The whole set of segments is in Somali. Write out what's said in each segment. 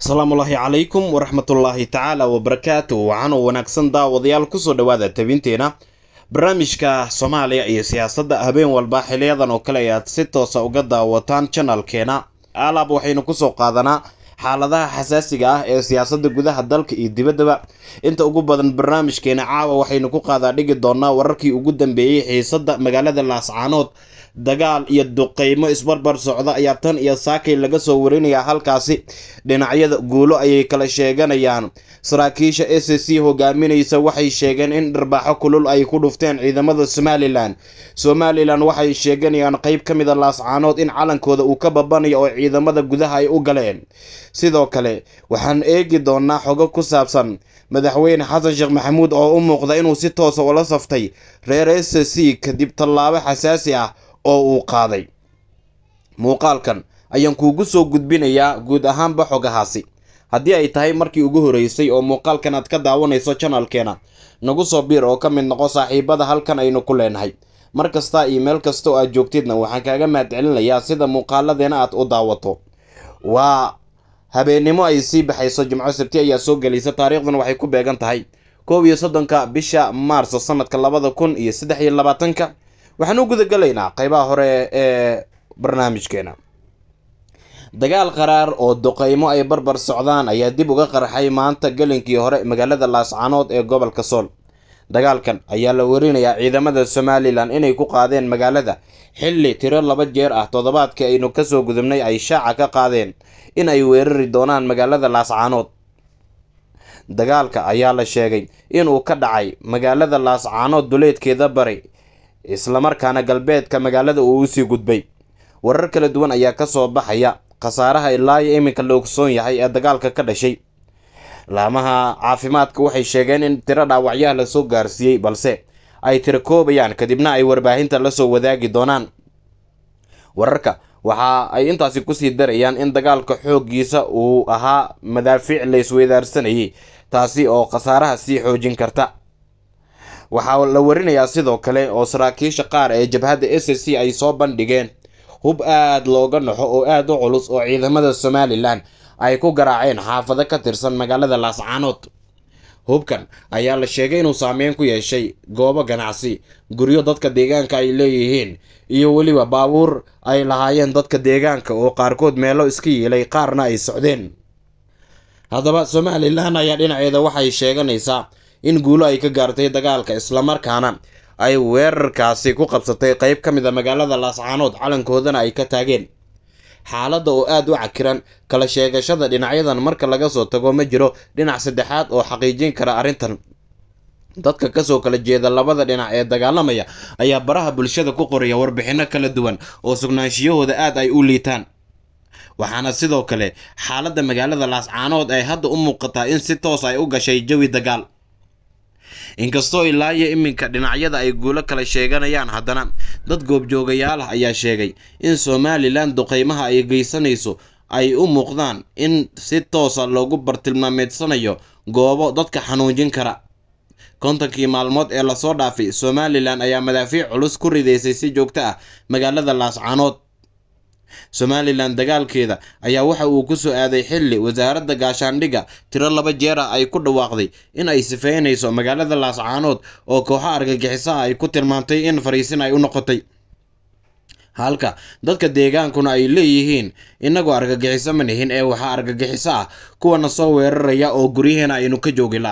asalaamuulaahi calaykum waraxmatullaahi tacaala wabarakaatu waxaanoo wanaagsan daawadayaal kusoo dhowaada tabinteena barnaamijka soomaaliya iyo siyaasadda habeen walba xiliyadan oo kale ayaad si toosa ah uga daawataan janalkeena alaab waxaynu kusoo qaadanaa xaaladaha xasaasiga ah ee siyaasadda gudaha dalka iyo dibaddaba inta ugu badan barnaamijkeena caawa waxaynu ku qaadaa dhigi doonaa wararkii ugu dambeeyey xiisadda magaalada laascaanood dagaal iyo duqeymo isbarbar socda ayaa tan iyo saakay laga soo warinayaa halkaasi dhinacyada guulo ayay kala sheeganayaan saraakiisha s c c hogaaminaysa waxay sheegeen in dharbaaxo kulul ay ku dhufteen ciidamada somalilan somalilan waxay sheeganayaan qayb ka mida ah laascaanood in calankooda uu ka babanayo oo ciidamada gudaha ay u galeen sidoo kale waxaan eegi doonaa xogo ku saabsan madaxweyne xasan sheekh maxamuud oo u muuqda inuu si toosa ah ula saftay reer s c c kadib tallaabo xasaasi ah oo uu qaaday muuqaalkan ayaan kuugu soo gudbinayaa guud ahaanba xogahaasi haddii ay tahay markii ugu horreysay oo muuqaalkan aad ka daawanayso janalkeena nagu soo biir oo ka mid noqo saaxiibada halkan aynu ku leenahay mar kasta iimayl kasta oo aad joogtidna waxaan kaaga mahadcelinayaa sida muuqaaladeena aad u daawato waa habeennimo ay sii baxayso jimco sabti ayaa soo gelaysa taariikhdan waxay ku beegan tahay koob iyo soddonka bisha maarso sanadka labada kun iyo saddex iyo labaatanka waxaan u gudagelaynaa qaybaha hore ee barnaamijkeena dagaal qaraar oo duqeymo ay barbar socdaan ayaa dib uga qarxay maanta gelinkii hore magaalada laascaanood ee gobolka sool dagaalkan ayaa la werinayaa ciidamada somalilan inay ku qaadeen magaalada xilli tiro laba jeer ah toddobaadkii aynu kasoo gudubnay ay shaaca ka qaadeen in ay weerari doonaan magaalada laascaanood dagaalka ayaa la sheegay inuu ka dhacay magaalada laascaanood duleedkeeda bari islamarkaana galbeedka magaalada uu usii gudbay warar kala duwan ayaa ka soo baxaya khasaaraha ilaa iyo iminka la ogsoon yahay ee dagaalka ka dhashay laamaha caafimaadka waxay sheegeen in tiro dhaawacyaha lasoo gaarsiiyey balse ay tiro koobayaan kadibna ay warbaahinta lasoo wadaagi doonaan wararka waxa ay intaasi kusii darayaan in dagaalka xooggiisa uu ahaa madaafiic laysweydaarsanayay taasi oo khasaaraha sii xoojin karta waxaa la warinayaa sidoo kale oo saraakiisha qaar ee jabhadda s c ay soo bandhigeen hub aad looga naxo oo aad u culus oo ciidamada somalilan ay ku garaaceen xaafado ka tirsan magaalada laascaanood hubkan ayaa la sheegay inuu saameyn ku yeeshay goobo ganacsi guryo dadka deegaanka ay leeyihiin iyo weliba baabuur ay lahaayeen dadka deegaanka oo qaarkood meelo iska yiilay qaarna ay socdeen haddaba somalilan ayaa dhinaceeda waxay sheeganaysaa in guulo ay ka gaartay dagaalka islamarkaana ay weerarkaasi ku qabsatay qeyb ka mid a ah magaalada laascaanood calankoodana ay ka taageen xaaladda oo aada u cakiran kala sheegashada dhinacyadan marka laga soo tago ma jiro dhinac saddexaad oo xaqiijin kara arrintan dadka kasoo kala jeeda labada dhinac ee dagaalamaya ayaa baraha bulshada ku qoraya warbixinno kala duwan oo sugnaanshiyahooda aada ay u liitaan waxaana sidoo kale xaaladda magaalada laascaanood ay hadda u muuqataa in si toos ah ay u gashay jawi dagaal inkastoo ilaa iyo iminka dhinacyada ay guulo kale sheeganayaan haddana dad goobjoogayaal ah ayaa sheegay in somalilan duqeymaha ay geysanayso ay u muuqdaan in si toosa ah loogu bartilmaameedsanayo goobo dadka xanuunjin kara kontankii maalmood ee lasoo dhaafay somalilan ayaa madaafiic culus ku ridaysay si joogto ah magaalada laascaanood somalilan dagaalkeeda ayaa waxa uu ku soo aaday xilli wasaaradda gaashaandhigga tiro laba jeer ah ay ku dhawaaqday in ay sifeynayso magaalada laascaanood oo kooxo argagixisaha ay ku tilmaantay in fariisin ay u noqotay halka dadka deegaankuna ay leeyihiin inagoo argagixiso ma nihin ee waxaa argagixiso ah kuwana soo weeraraya oo guryaheena aynu ka joogi la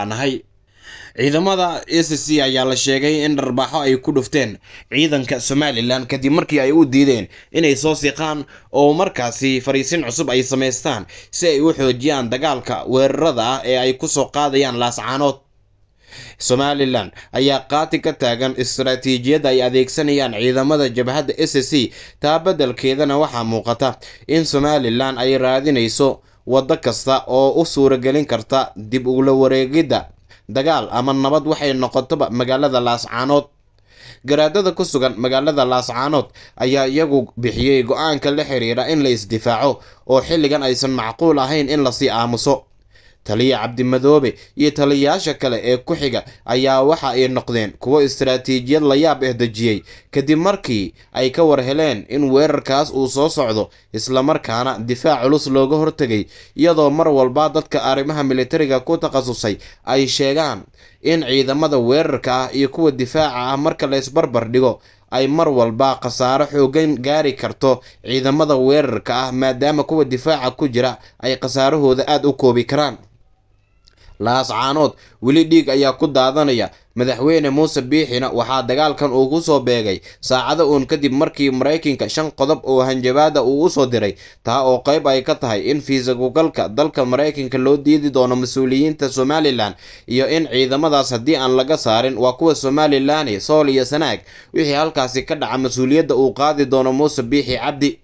ciidamada a c ayaa la sheegay in dharbaaxo ay ku dhufteen ciidanka somalilan kadib markii ay u diideen inay soo siiqaan oo markaasi fariisin cusub ay samaystaan si ay u xoojiyaan dagaalka weerarada ah ee ay ku soo qaadayaan laascaanood somalilan ayaa qaati ka taagan istaraatiijiyadda ay adeegsanayaan ciidamada jabhadda s c taa beddelkeedana waxaa muuqata in somalilan ay raadinayso waddo kasta oo u suuragelin karta dib ugula wareegidda dagaal ama nabad waxay noqotoba magaalada laascaanood garaadada ku sugan magaalada laascaanood ayaa iyagu bixiyey go'aanka la xiriira in la isdifaaco oo xilligan aysan macquul ahayn in lasii aamuso taliya cabdimadoobe iyo taliyayaasha kale ee ku xiga ayaa waxa ay noqdeen kuwo istaraatiijiyad la yaab ah dejiyey kadib markii ay ka war heleen in weerarkaas uu soo socdo islamarkaana difaac culus looga hortegay iyadoo mar walba dadka arrimaha militariga ku takhasusay ay sheegaan in ciidamada weerarka ah iyo kuwa difaaca ah marka laysbarbar dhigo ay mar walba khasaaro xoogan gaari karto ciidamada weerarka ah maadaama kuwa difaaca ku jira ay khasaarahooda aada u koobi karaan lahascaanood weli dhiig ayaa ku daadanaya madaxweyne muuse biixina waxaa dagaalkan uu ku soo beegay saacado uun kadib markii maraykanka shan qodob oo hanjabaada uu u soo diray taa oo qayb ay ka tahay in fiisagogalka dalka maraykanka loo diidi doono mas-uuliyiinta somalilan iyo in ciidamadaas haddii aan laga saarin waa kuwa somalilani sool iyo sanaag wixii halkaasi ka dhaca mas-uuliyadda uu qaadi doono muuse biixi cabdi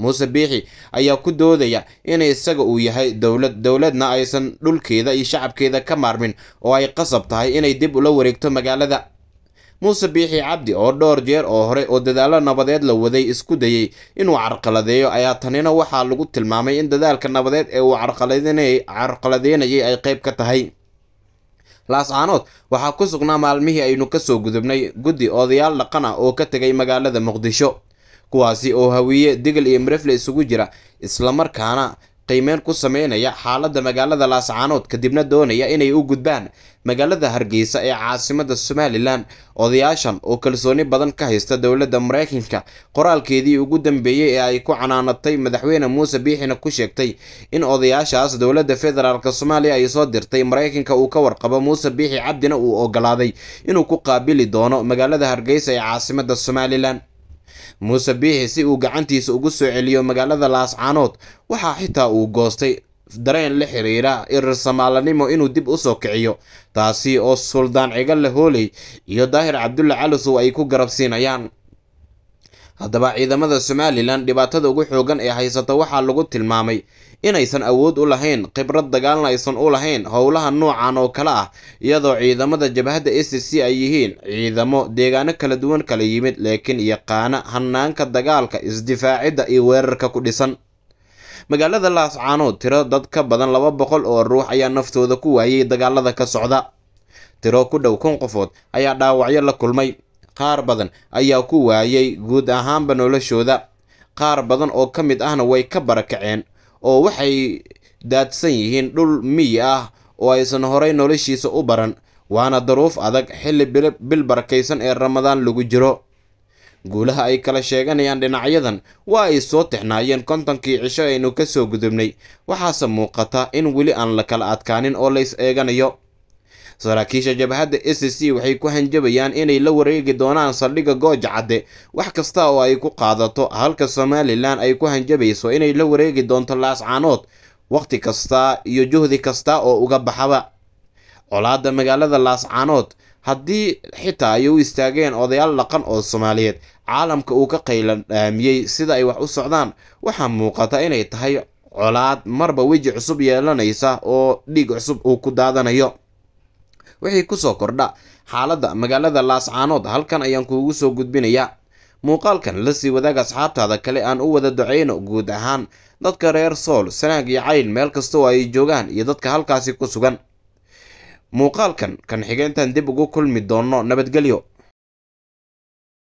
muuse biixi ayaa ku doodaya in isaga uu yahay dowlad dowladna aysan dhulkeeda iyo shacabkeeda ka maarmin oo ay qasab tahay inay dib ula wareegto magaalada muuse biixi cabdi oo dhowr jeer oo hore oo dadaallo nabadeed la waday isku dayey inuu carqaladeeyo ayaa tanina waxaa lagu tilmaamay in dadaalka nabadeed ee uu carqaladeynayay ay qayb ka tahay laascaanood waxaa ku sugnaa maalmihii aynu ka soo gudubnay guddi odayaal dhaqan ah oo ka tegay magaalada muqdisho kuwaasi oo hawiye digal iyo marefle isugu jira islamarkaana qiimeyn ku sameynaya xaaladda magaalada laascaanood kadibna doonaya inay u gudbaan magaalada hargeysa ee caasimada somalilan odayaashan oo kalsooni badan ka haysta dowladda maraykanka qoraalkeedii ugu dambeeyey ee ay ku canaanatay madaxweyne muuse biixina ku sheegtay in odayaashaas dowladda federaalk soomaaliya ay soo dirtay maraykanka uu ka warqabo muuse biixi cabdina uu ogolaaday inuu ku qaabili doono magaalada hargeysa ee caasimada somalilan muuse biixi si uu gacantiisa ugu soo celiyo magaalada laascaanood waxaa xitaa uu goostay dareen la xiriira irirsamaalanimo inuu dib u soo kiciyo taasi oo suldaan cigalle hooley iyo daahir cabdulla calusu ay ku garabsiinayaan haddaba ciidamada somalilan dhibaatada ugu xoogan ee haysata waxaa lagu tilmaamay inaysan awood u lahayn khibrad dagaalna aysan u lahayn howlaha noocan oo kale ah iyadoo ciidamada jabhadda s c ay yihiin ciidamo deegaano kala duwan kala yimid laakiin yaqaana hanaanka dagaalka isdifaacidda iyo weerarka ku dhisan magaalada laascaanood tiro dad ka badan laba boqol oo ruux ayaa naftooda ku waayay dagaalada ka socda tiro ku dhow kun qofood ayaa dhaawacyo la kulmay qaar badan ayaa ku waayay guud ahaanba noloshooda qaar badan oo ka mid ahna way ka barakaceen oo waxay daadsan yihiin dhul miyi ah oo aysan horay noloshiisa u baran waana daruuf adag xilli bil barakaysan ee ramadaan lagu jiro guulaha ay kala sheeganayaan dhinacyadan waa ay soo tixnaayeen kontonkii cisho aynu ka soo gudubnay waxaase muuqata in weli aan la kala adkaanin oo lays eeganayo saraakiisha jabhadda s c waxay ku hanjabayaan inay la wareegi doonaan saldhigga gooja cadde wax kasta oo ay ku qaadato halka somalilan ay ku hanjabayso inay la wareegi doonto laascaanood wakhti kasta iyo juhdi kasta oo uga baxaba colaadda magaalada laascaanood haddii xitaa ay u istaageen odayaal dhaqan oo soomaaliyeed caalamka uu ka qayladhaamiyey sida ay wax u socdaan waxaa muuqata inay tahay colaad marba weji cusub yeelanaysa oo dhiig cusub uu ku daadanayo wixii kusoo kordha xaaladda magaalada laascaanood halkan ayaan kuugu soo gudbinayaa muuqaalkan lasii wadaag asxaabtaada kale aan u wada duceyno guud ahaan dadka reer sool sanaag iyo cayn meel kasta oo ay joogaan iyo dadka halkaasi ku sugan muuqaalkan kan xigeentan dib ugu kulmi doonno nabadgelyo